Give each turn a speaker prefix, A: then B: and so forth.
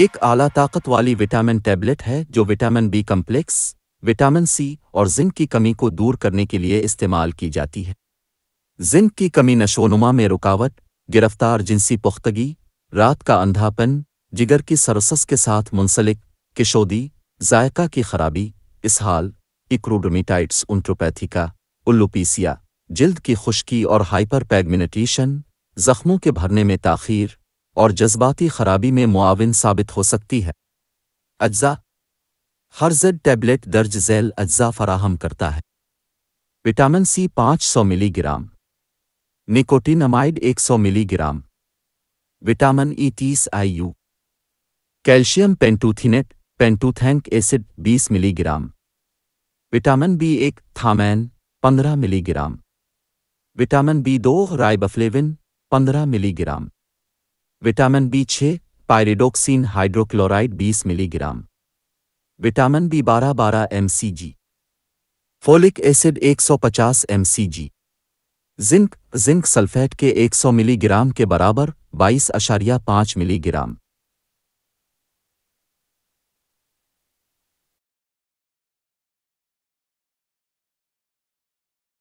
A: एक आला ताकत वाली विटामिन टैबलेट है जो vitamin B complex vitamin C और जिंक की कमी को दूर करने के लिए इस्तेमाल की जाती है जिंक की कमी नशोनुमा में रुकावट गिरफ्तार जिनसी पुख्तगी रात का अंधापन जिगर की सरसस के साथ मुंसलिक किशोदी जायका की खराबी इसहाल इक्रोडोमिटाइट्स उन्ट्रोपैथिका उल्लुपीसिया जिल्द की खुश्की और हाइपर पैगमिनटिशन जख्मों के भरने में ताखीर और जज्बाती खराबी में मुआवन साबित हो सकती है अज्जा हर जेड टैबलेट दर्ज जैल अज्जा फराहम करता है विटामिन सी 500 मिलीग्राम एक 100 मिलीग्राम विटामिन ई तीस I U calcium pantothenate pantothenic acid 20 milligram vitamin B एक थामैन 15 मिलीग्राम विटामिन बी दो राइबफ्लेविन 15 मिलीग्राम विटामिन बी छः pyridoxine hydrochloride 20 milligram vitamin B बारह बारह M C G folic acid 150 M C G zinc zinc sulphate के 100 milligram के बराबर बाईस अशारिया पाँच मिलीग्राम